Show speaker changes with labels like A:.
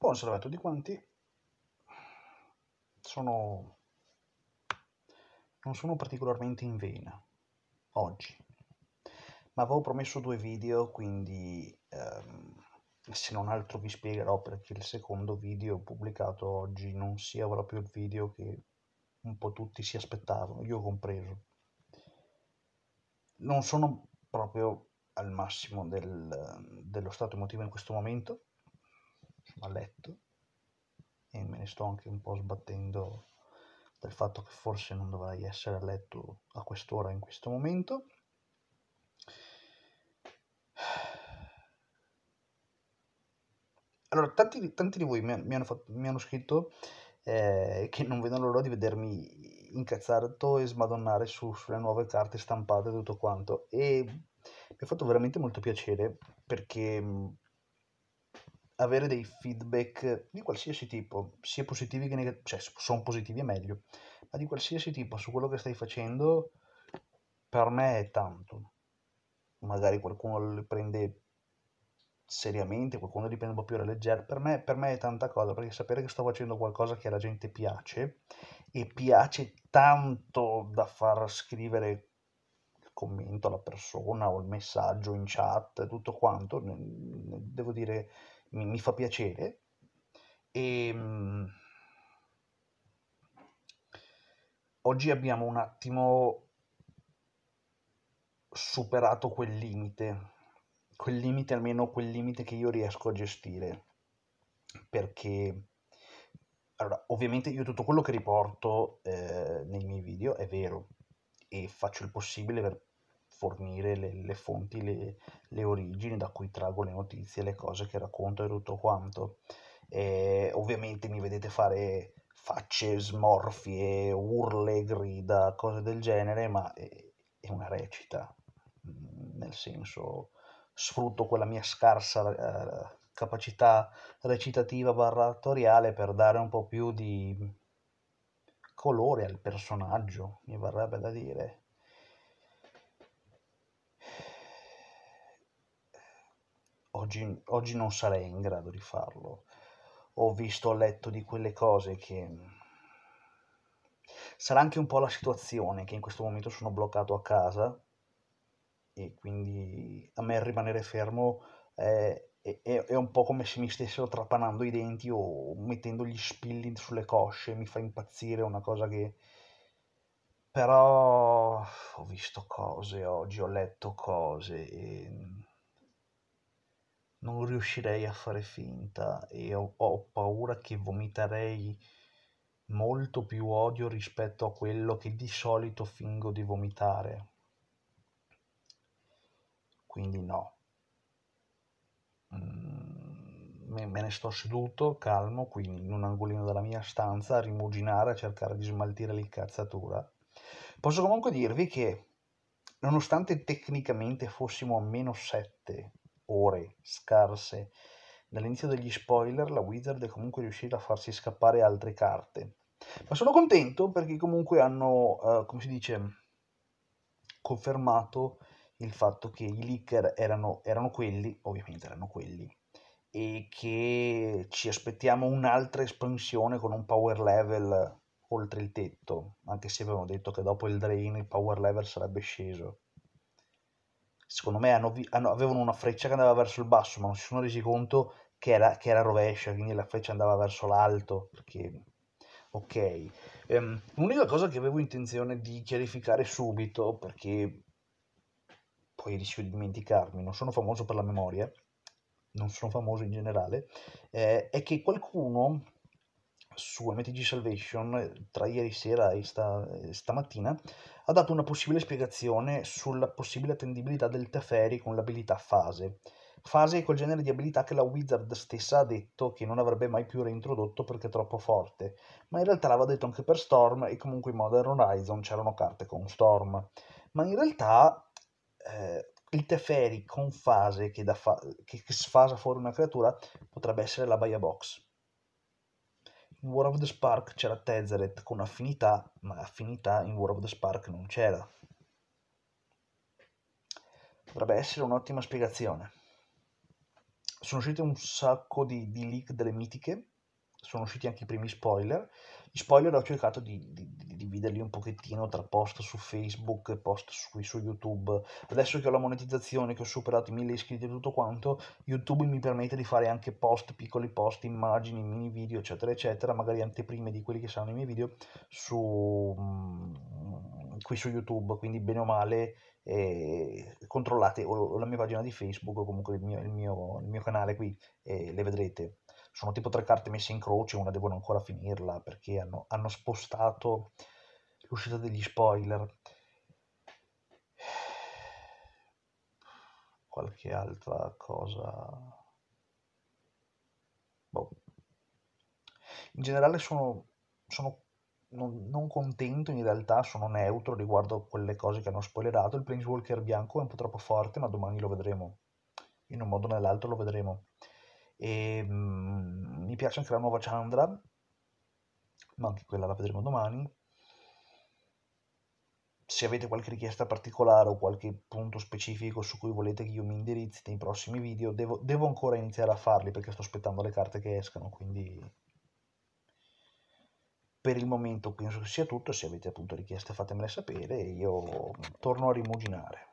A: Buon salve a tutti quanti. Sono... Non sono particolarmente in vena oggi, ma avevo promesso due video, quindi ehm, se non altro vi spiegherò perché il secondo video pubblicato oggi non sia proprio il video che un po' tutti si aspettavano, io compreso. Non sono proprio al massimo del, dello stato emotivo in questo momento a letto e me ne sto anche un po' sbattendo del fatto che forse non dovrei essere a letto a quest'ora in questo momento. Allora, tanti, tanti di voi mi, mi, hanno, fatto, mi hanno, scritto eh, che non vedono l'ora di vedermi incazzato e smadonnare su, sulle nuove carte stampate e tutto quanto. E mi ha fatto veramente molto piacere perché avere dei feedback di qualsiasi tipo, sia positivi che negativi, cioè sono positivi è meglio, ma di qualsiasi tipo su quello che stai facendo, per me è tanto. Magari qualcuno li prende seriamente, qualcuno li prende un po' più leggero, per me, per me è tanta cosa, perché sapere che sto facendo qualcosa che alla gente piace, e piace tanto da far scrivere commento alla persona o il messaggio in chat, tutto quanto, devo dire mi, mi fa piacere. E, ehm, mh, oggi abbiamo un attimo superato quel limite, quel limite almeno quel limite che io riesco a gestire, perché allora, ovviamente io tutto quello che riporto eh, nei miei video è vero e faccio il possibile per fornire le, le fonti, le, le, origini da cui traggo le notizie, le cose che racconto e tutto quanto. E ovviamente mi vedete fare facce smorfie, urle, grida, cose del genere, ma è, è una recita, nel senso sfrutto quella mia scarsa eh, capacità recitativa barra attoriale per dare un po' più di colore al personaggio, mi varrebbe da dire. oggi, oggi non sarei in grado di farlo. Ho visto, ho letto di quelle cose che... Sarà anche un po' la situazione che in questo momento sono bloccato a casa e quindi a me rimanere fermo è, è, è un po' come se mi stessero trapanando i denti o mettendo gli spilli sulle cosce, mi fa impazzire, è una cosa che... Però ho visto cose oggi, ho letto cose e non riuscirei a fare finta e ho, ho paura che vomiterei molto più odio rispetto a quello che di solito fingo di vomitare. Quindi no. Mm, me ne sto seduto, calmo, qui in un angolino della mia stanza, a rimuginare, a cercare di smaltire l'incazzatura. Posso comunque dirvi che, nonostante tecnicamente fossimo a meno 7 ore scarse dall'inizio degli spoiler la Wizard è comunque riuscita a farsi scappare altre carte. Ma sono contento perché comunque hanno, eh, come si dice, confermato il fatto che i leaker erano, erano quelli, ovviamente erano quelli, e che ci aspettiamo un'altra espansione con un power level oltre il tetto, anche se avevano detto che dopo il drain il power level sarebbe sceso secondo me hanno, hanno, avevano una freccia che andava verso il basso, ma non si sono resi conto che era, che era rovescia, quindi la freccia andava verso l'alto. Perché... Ok, um, l'unica cosa che avevo intenzione di chiarificare subito, perché poi rischio di dimenticarmi, non sono famoso per la memoria, non sono famoso in generale, eh, è che qualcuno su MTG Salvation eh, tra ieri sera e sta, eh, stamattina ha dato una possibile spiegazione sulla possibile attendibilità del Teferi con l'abilità fase. Fase è quel genere di abilità che la Wizard stessa ha detto che non avrebbe mai più reintrodotto perché è troppo forte, ma in realtà l'aveva detto anche per Storm e comunque in Modern Horizon c'erano carte con Storm. Ma in realtà eh, il Teferi con fase che, fa- che sfasa fuori una creatura potrebbe essere la Baia Box in War of the Spark c'era Tezzeret con affinità, ma affinità in War of the Spark non c'era. Potrebbe essere un'ottima spiegazione. Sono uscite un sacco di, di leak delle mitiche, sono usciti anche i primi spoiler. Gli spoiler ho cercato di, di, di dividerli un pochettino tra post su Facebook e post su, su, YouTube. Adesso che ho la monetizzazione, che ho superato i 1000 iscritti e tutto quanto, YouTube mi permette di fare anche post, piccoli post, immagini, mini video, eccetera, eccetera, magari anteprime di quelli che saranno i miei video su, mm, qui su YouTube. Quindi bene o male eh, controllate o, la mia pagina di Facebook o comunque il mio, il mio, il mio canale qui e le vedrete sono tipo tre carte messe in croce, una devono ancora finirla perché hanno, hanno spostato l'uscita degli spoiler. Qualche altra cosa. Boh. In generale sono, sono non, non, contento, in realtà sono neutro riguardo a quelle cose che hanno spoilerato. Il Planeswalker bianco è un po' troppo forte, ma domani lo vedremo. In un modo o nell'altro lo vedremo. E, mh, mm, mi piace anche la nuova Chandra, ma anche quella la vedremo domani. Se avete qualche richiesta particolare o qualche punto specifico su cui volete che io mi indirizzi nei prossimi video, devo, devo ancora iniziare a farli perché sto aspettando le carte che escano, quindi per il momento penso che sia tutto, se avete appunto richieste fatemele sapere e io torno a rimuginare.